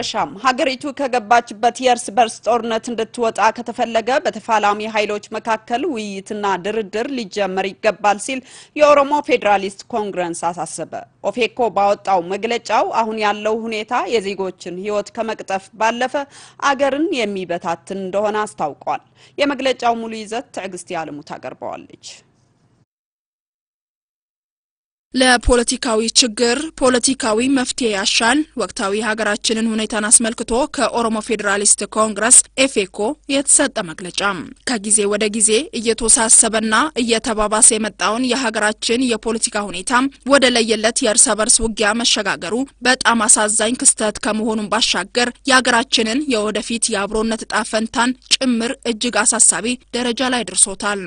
በሻም ሀገሪቱ ከገባችበት የእርስ በርስ ጦርነት እንድትወጣ ከተፈለገ በተፋላሚ ኃይሎች መካከል ውይይትና ድርድር ሊጀመር ይገባል ሲል የኦሮሞ ፌዴራሊስት ኮንግረስ አሳሰበ። ኦፌኮ ባወጣው መግለጫው አሁን ያለው ሁኔታ የዜጎችን ሕይወት ከመቅጠፍ ባለፈ አገርን የሚበታትን እንደሆነ አስታውቋል። የመግለጫው ሙሉ ይዘት ትዕግስት ያለሙ ታቀርበዋለች። ለፖለቲካዊ ችግር ፖለቲካዊ መፍትሄ ያሻል። ወቅታዊ ሀገራችንን ሁኔታን አስመልክቶ ከኦሮሞ ፌዴራሊስት ኮንግረስ ኤፌኮ የተሰጠ መግለጫ ከጊዜ ወደ ጊዜ እየተወሳሰበና እየተባባሰ የመጣውን የሀገራችን የፖለቲካ ሁኔታ ወደ ለየለት የእርስ በርስ ውጊያ መሸጋገሩ በጣም አሳዛኝ ክስተት ከመሆኑን ባሻገር የሀገራችንን የወደፊት የአብሮነት እጣ ፈንታን ጭምር እጅግ አሳሳቢ ደረጃ ላይ ድርሶታል።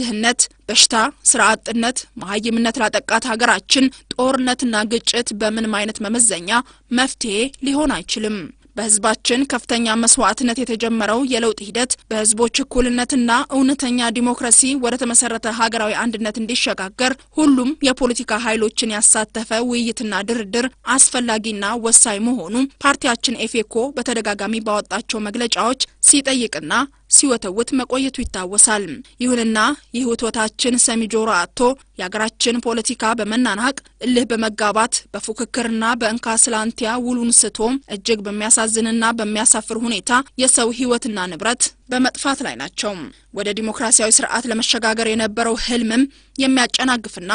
ድህነት በሽታ፣ ስራ አጥነት፣ መሀይምነት ላጠቃት ሀገራችን ጦርነትና ግጭት በምንም አይነት መመዘኛ መፍትሄ ሊሆን አይችልም። በህዝባችን ከፍተኛ መስዋዕትነት የተጀመረው የለውጥ ሂደት በህዝቦች እኩልነትና እውነተኛ ዲሞክራሲ ወደ ተመሰረተ ሀገራዊ አንድነት እንዲሸጋገር ሁሉም የፖለቲካ ኃይሎችን ያሳተፈ ውይይትና ድርድር አስፈላጊና ወሳኝ መሆኑ ፓርቲያችን ኤፌኮ በተደጋጋሚ ባወጣቸው መግለጫዎች ሲጠይቅና ሲወተውት መቆየቱ ይታወሳል። ይሁንና ይህ ውትወታችን ሰሚ ጆሮ አጥቶ የሀገራችን ፖለቲካ በመናናቅ እልህ በመጋባት በፉክክርና በእንካ ስላንቲያ ውሉን ስቶ እጅግ በሚያሳዝንና በሚያሳፍር ሁኔታ የሰው ሕይወትና ንብረት በመጥፋት ላይ ናቸው። ወደ ዲሞክራሲያዊ ስርዓት ለመሸጋገር የነበረው ህልምም የሚያጨናግፍና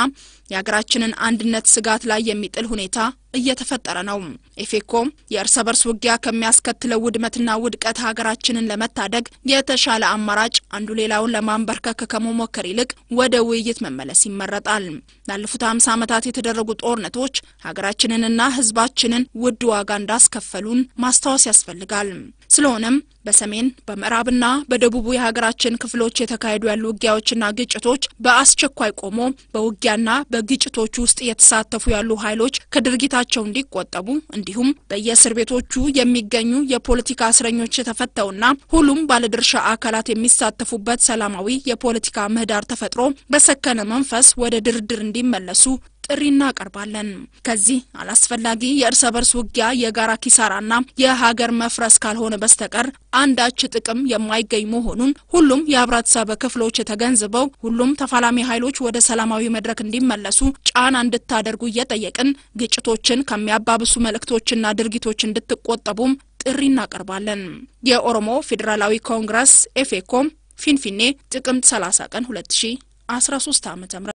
የሀገራችንን አንድነት ስጋት ላይ የሚጥል ሁኔታ እየተፈጠረ ነው። ኢፌኮ የእርስ በርስ ውጊያ ከሚያስከትለው ውድመትና ውድቀት ሀገራችንን ለመታደግ የተሻለ አማራጭ አንዱ ሌላውን ለማንበርከክ ከመሞከር ይልቅ ወደ ውይይት መመለስ ይመረጣል። ላለፉት ሀምሳ ዓመታት የተደረጉ ጦርነቶች ሀገራችንንና ሕዝባችንን ውድ ዋጋ እንዳስከፈሉን ማስታወስ ያስፈልጋል። ስለሆነም በሰሜን በምዕራብና በደቡቡ የሀገራችን ክፍሎች የተካሄዱ ያሉ ውጊያዎችና ግጭቶች በአስቸኳይ ቆሞ በውጊያና በግጭቶች ውስጥ የተሳተፉ ያሉ ኃይሎች ከድርጊታቸው እንዲቆጠቡ እንዲሁም በየእስር ቤቶቹ የሚገኙ የፖለቲካ እስረኞች የተፈተውና ሁሉም ባለድርሻ አካላት የሚሳተፉበት ሰላማዊ የፖለቲካ ምህዳር ተፈጥሮ በሰከነ መንፈስ ወደ ድርድር እንዲመለሱ ጥሪ እናቀርባለን። ከዚህ አላስፈላጊ የእርስ በርስ ውጊያ፣ የጋራ ኪሳራና የሀገር መፍረስ ካልሆነ በስተቀር አንዳች ጥቅም የማይገኝ መሆኑን ሁሉም የህብረተሰብ ክፍሎች ተገንዝበው ሁሉም ተፋላሚ ኃይሎች ወደ ሰላማዊ መድረክ እንዲመለሱ ጫና እንድታደርጉ እየጠየቅን ግጭቶችን ከሚያባብሱ መልእክቶችና ድርጊቶች እንድትቆጠቡም ጥሪ እናቀርባለን። የኦሮሞ ፌዴራላዊ ኮንግረስ ኤፌኮም ፊንፊኔ ጥቅምት 30 ቀን 2013 ዓ.ም